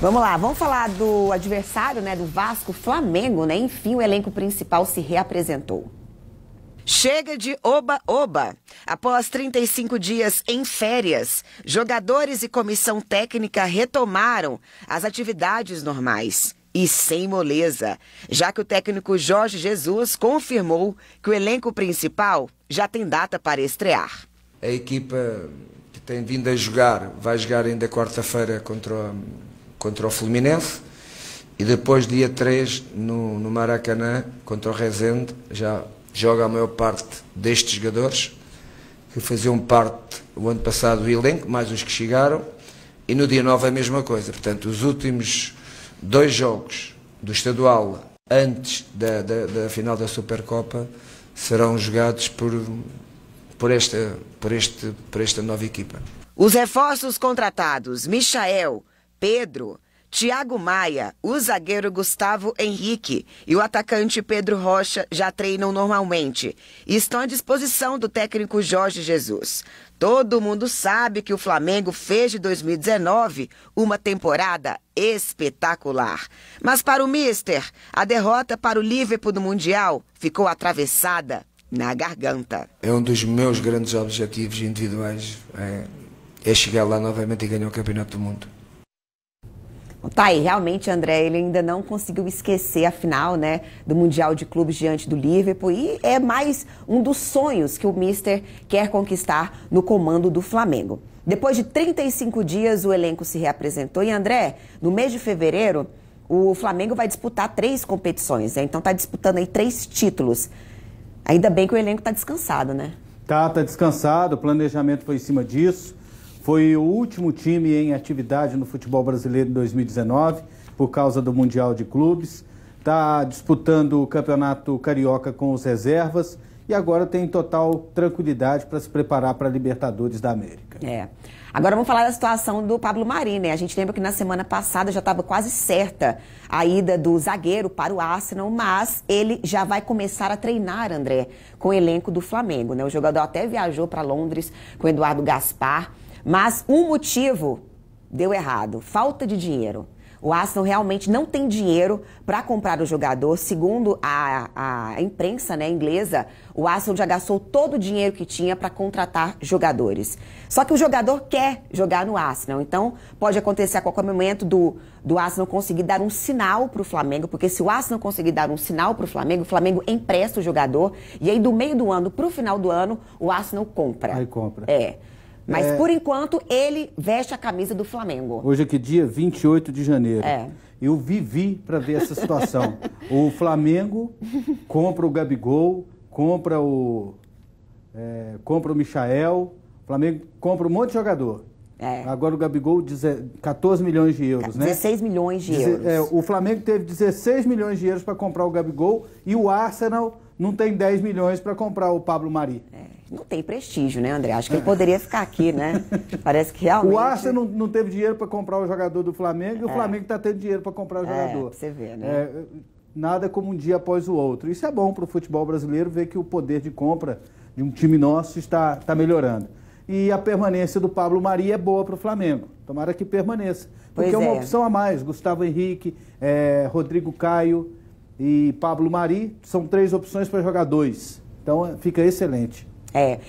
Vamos lá, vamos falar do adversário, né, do Vasco, Flamengo, né? Enfim, o elenco principal se reapresentou. Chega de oba-oba. Após 35 dias em férias, jogadores e comissão técnica retomaram as atividades normais. E sem moleza, já que o técnico Jorge Jesus confirmou que o elenco principal já tem data para estrear. A equipa que tem vindo a jogar vai jogar ainda quarta-feira contra o contra o Fluminense e depois dia 3 no, no Maracanã contra o Rezende já joga a maior parte destes jogadores que faziam parte o ano passado do elenco, mais os que chegaram e no dia 9 a mesma coisa. Portanto, os últimos dois jogos do estadual antes da, da, da final da Supercopa serão jogados por, por, esta, por, este, por esta nova equipa. Os reforços contratados, Michael, Pedro, Thiago Maia, o zagueiro Gustavo Henrique e o atacante Pedro Rocha já treinam normalmente e estão à disposição do técnico Jorge Jesus. Todo mundo sabe que o Flamengo fez de 2019 uma temporada espetacular. Mas para o Mister, a derrota para o Liverpool do Mundial ficou atravessada na garganta. É um dos meus grandes objetivos individuais é, é chegar lá novamente e ganhar o Campeonato do Mundo. Tá, e realmente, André, ele ainda não conseguiu esquecer a final, né, do Mundial de Clubes diante do Liverpool e é mais um dos sonhos que o Mister quer conquistar no comando do Flamengo. Depois de 35 dias, o elenco se reapresentou e, André, no mês de fevereiro, o Flamengo vai disputar três competições, né? então tá disputando aí três títulos. Ainda bem que o elenco tá descansado, né? Tá, tá descansado, o planejamento foi em cima disso. Foi o último time em atividade no futebol brasileiro em 2019, por causa do Mundial de Clubes. Está disputando o Campeonato Carioca com os reservas e agora tem total tranquilidade para se preparar para a Libertadores da América. É. Agora vamos falar da situação do Pablo Mari, né? A gente lembra que na semana passada já estava quase certa a ida do zagueiro para o Arsenal, mas ele já vai começar a treinar, André, com o elenco do Flamengo, né? O jogador até viajou para Londres com o Eduardo Gaspar mas um motivo deu errado, falta de dinheiro. O Arsenal realmente não tem dinheiro para comprar o jogador. Segundo a, a imprensa né, inglesa, o Arsenal já gastou todo o dinheiro que tinha para contratar jogadores. Só que o jogador quer jogar no Arsenal. Então, pode acontecer a qualquer momento do, do Arsenal conseguir dar um sinal para o Flamengo, porque se o Arsenal conseguir dar um sinal para o Flamengo, o Flamengo empresta o jogador. E aí, do meio do ano para o final do ano, o Arsenal compra. Aí compra. É. Mas é... por enquanto ele veste a camisa do Flamengo. Hoje é que dia? 28 de janeiro. É. Eu vivi para ver essa situação. o Flamengo compra o Gabigol, compra o é, compra o Michael, o Flamengo compra um monte de jogador. É. Agora o Gabigol, 14 milhões de euros, 16 né? 16 milhões de euros. É, o Flamengo teve 16 milhões de euros para comprar o Gabigol e o Arsenal não tem 10 milhões para comprar o Pablo Mari. É não tem prestígio, né, André? Acho que ele poderia ficar aqui, né? Parece que realmente. O Arsenal não, não teve dinheiro para comprar o jogador do Flamengo e o é. Flamengo está tendo dinheiro para comprar o é, jogador. É, você vê, né? É, nada como um dia após o outro. Isso é bom para o futebol brasileiro ver que o poder de compra de um time nosso está, está melhorando. E a permanência do Pablo Maria é boa para o Flamengo. Tomara que permaneça. Porque pois é uma é. opção a mais. Gustavo Henrique, Rodrigo Caio e Pablo Mari são três opções para jogar dois. Então fica excelente. É. Eh,